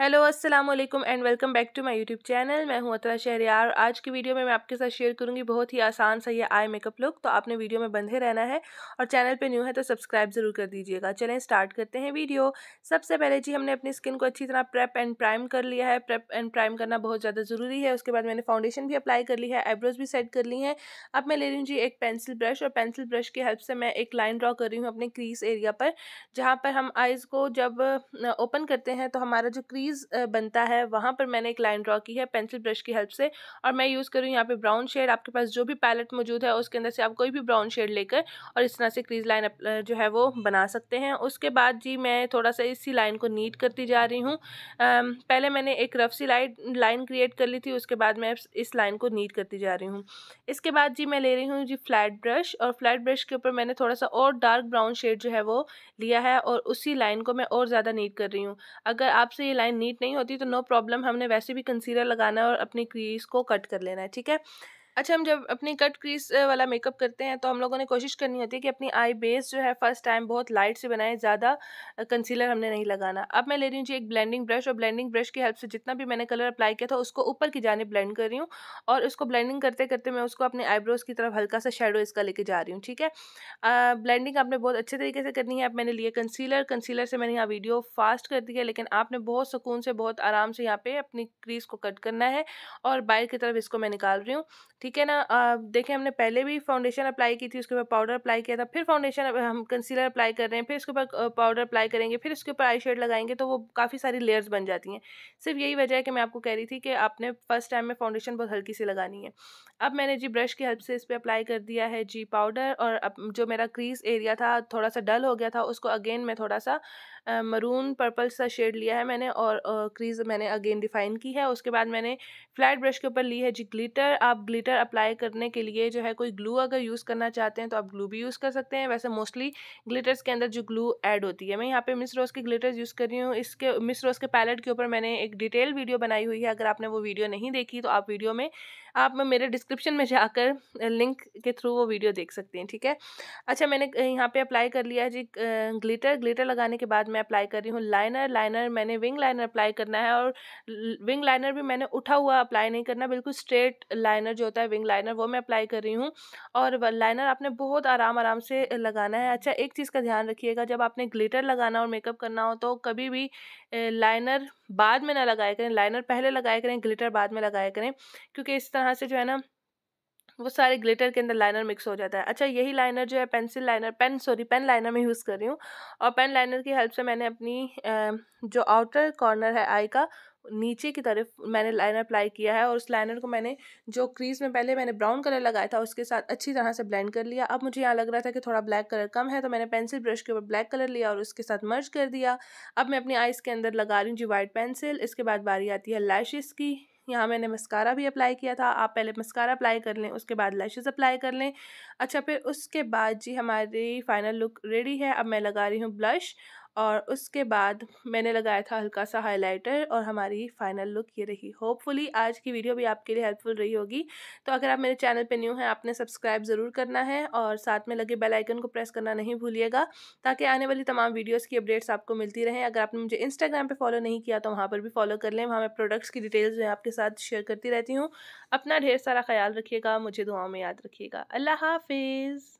hello अस्सलाम वालेकुम and welcome back to my YouTube channel मैं हूं अतरा शहरियार आज की वीडियो में मैं आपके साथ शेयर करूंगी बहुत ही आसान सा ये आई मेकअप लुक तो आपने वीडियो में बंधे रहना है और चैनल पे न्यू है तो सब्सक्राइब ज़रूर कर दीजिएगा चलें स्टार्ट करते हैं वीडियो सबसे पहले जी हमने अपनी स्किन को अच्छी तरह प्रेप एंड प्राइम कर लिया है प्रेप एंड प्राइम करना बहुत ज़्यादा ज़रूरी है उसके बाद मैंने फाउंडेशन भी अप्लाई कर ली है आईब्रोज भी सेट कर ली है अब मैं ले रही हूँ जी एक पेंसिल ब्रश और पेंसिल ब्रश की हेल्प से मैं एक लाइन ड्रॉ कर रही हूँ अपने क्रीज एरिया पर जहाँ पर हम आइज़ को जब ओपन करते हैं तो हमारा जो क्रीज सीरीज़ uh, बनता है वहाँ पर मैंने एक लाइन ड्रॉ की है पेंसिल ब्रश की हेल्प से और मैं यूज़ करूँ यहाँ पे ब्राउन शेड आपके पास जो भी पैलेट मौजूद है उसके अंदर से आप कोई भी ब्राउन शेड लेकर और इस तरह से क्रीज लाइन uh, जो है वो बना सकते हैं उसके बाद जी मैं थोड़ा सा इसी लाइन को नीट करती जा रही हूँ पहले मैंने एक रफ सी लाइट लाइन क्रिएट कर ली थी उसके बाद मैं इस लाइन को नीट करती जा रही हूँ इसके बाद जी मैं ले रही हूँ जी फ्लैट ब्रश और फ्लैट ब्रश के ऊपर मैंने थोड़ा सा और डार्क ब्राउन शेड जो है वो लिया है और उसी लाइन को मैं और ज़्यादा नीट कर रही हूँ अगर आपसे ये लाइन नीट नहीं होती तो नो प्रॉब्लम हमने वैसे भी कंसीलर लगाना है और अपनी क्रीज को कट कर लेना है ठीक है अच्छा हम जब अपनी कट क्रीज वाला मेकअप करते हैं तो हम लोगों ने कोशिश करनी होती है कि अपनी आई बेस जो है फर्स्ट टाइम बहुत लाइट से बनाए ज़्यादा कंसीलर हमने नहीं लगाना अब मैं ले रही हूँ जी एक ब्लेंडिंग ब्रश और ब्लेंडिंग ब्रश की हेल्प से जितना भी मैंने कलर अप्लाई किया था उसको ऊपर की जाने ब्लेंड कर रही हूँ और उसको ब्लेंडिंग करते करते मैं उसको अपने आईब्रोज़ की तरफ हल्का सा शेडो इसका लेके जा रही हूँ ठीक है ब्लेंडिंग आपने बहुत अच्छे तरीके से करनी है अब मैंने लिए कंसीलर कंसीलर से मैंने यहाँ वीडियो फास्ट कर दी है लेकिन आपने बहुत सुकून से बहुत आराम से यहाँ पे अपनी क्रीज को कट करना है और बाहर की तरफ इसको मैं निकाल रही हूँ ठीक ठीक है ना देखें हमने पहले भी फाउंडेशन अप्लाई की थी उसके ऊपर पाउडर अप्लाई किया था फिर फाउंडेशन हम कंसीलर अप्लाई कर रहे हैं फिर उसके ऊपर पाउडर अप्लाई करेंगे फिर उसके ऊपर आई शेड लगाएंगे तो वो काफ़ी सारी लेयर्स बन जाती हैं सिर्फ यही वजह है कि मैं आपको कह रही थी कि आपने फर्स्ट टाइम में फाउंडेशन बहुत हल्की सी लगानी है अब मैंने जी ब्रश की हेल्प से इस पर अप्लाई कर दिया है जी पाउडर और अब जो मेरा क्रीज एरिया था थोड़ा सा डल हो गया था उसको अगेन मैं थोड़ा सा मरून पर्पल सा शेड लिया है मैंने और क्रीज मैंने अगेन डिफाइन की है उसके बाद मैंने फ्लैट ब्रश के ऊपर ली है जी ग्लिटर आप ग्लिटर ग्लिटर अप्लाई करने के लिए जो है कोई ग्लू अगर यूज़ करना चाहते हैं तो आप ग्लू भी यूज़ कर सकते हैं वैसे मोस्टली ग्लिटर्स के अंदर जो ग्लू ऐड होती है मैं यहाँ पे मिस रोज़ के ग्लिटर्स यूज़ कर रही हूँ इसके मिस रोज़ के पैलेट के ऊपर मैंने एक डिटेल वीडियो बनाई हुई है अगर आपने वो वीडियो नहीं देखी तो आप वीडियो में आप मेरे डिस्क्रिप्शन में जाकर लिंक के थ्रू वो वीडियो देख सकते हैं ठीक है अच्छा मैंने यहाँ पे अप्लाई कर लिया जी ग्लिटर ग्लिटर लगाने के बाद मैं अप्लाई कर रही हूँ लाइनर लाइनर मैंने विंग लाइनर अप्लाई करना है और विंग लाइनर भी मैंने उठा हुआ अप्लाई नहीं करना बिल्कुल स्ट्रेट लाइनर जो होता है विंग लाइनर वो मैं अप्लाई कर रही हूँ और लाइनर आपने बहुत आराम आराम से लगाना है अच्छा एक चीज़ का ध्यान रखिएगा जब आपने ग्लिटर लगाना और मेकअप करना हो तो कभी भी लाइनर बाद में ना लगाया करें लाइनर पहले लगाया करें ग्लिटर बाद में लगाया करें क्योंकि इस तरह तरह से जो है ना वो सारे ग्लिटर के अंदर लाइनर मिक्स हो जाता है अच्छा यही लाइनर जो है pencil liner pen sorry pen liner में यूज़ कर रही हूँ और पेन लाइनर की हेल्प से मैंने अपनी जो आउटर कॉर्नर है आई का नीचे की तरफ मैंने लाइनर अप्लाई किया है और उस लाइनर को मैंने जो क्रीज़ में पहले मैंने ब्राउन कलर लगाया था उसके साथ अच्छी तरह से ब्लेंड कर लिया अब मुझे यहाँ लग रहा था कि थोड़ा ब्लैक कलर कम है तो मैंने पेंसिल ब्रश के ऊपर ब्लैक कलर लिया और उसके साथ मर्ज कर दिया अब मैं अपनी आईज़ के अंदर लगा रही हूँ जी वाइट पेंसिल इसके बाद बारी आती है लैशेज़ की यहाँ मैंने मस्कारा भी अप्लाई किया था आप पहले मस्कारा अप्लाई कर लें उसके बाद लैशेज़ अप्लाई कर लें अच्छा फिर उसके बाद जी हमारी फ़ाइनल लुक रेडी है अब मैं लगा रही हूँ ब्लश और उसके बाद मैंने लगाया था हल्का सा हाइलाइटर और हमारी फाइनल लुक ये रही होपफुली आज की वीडियो भी आपके लिए हेल्पफुल रही होगी तो अगर आप मेरे चैनल पे न्यू हैं आपने सब्सक्राइब ज़रूर करना है और साथ में लगे बेल आइकन को प्रेस करना नहीं भूलिएगा ताकि आने वाली तमाम वीडियोज़ की अपडेट्स आपको मिलती रहें अगर आपने मुझे इंस्टाग्राम पर फॉलो नहीं किया तो वहाँ पर भी फॉलो कर लें वहाँ मैं प्रोडक्ट्स की डिटेल्स मैं आपके साथ शेयर करती रहती हूँ अपना ढेर सारा ख्याल रखिएगा मुझे दुआओं में याद रखिएगा अल्लाह हाफिज़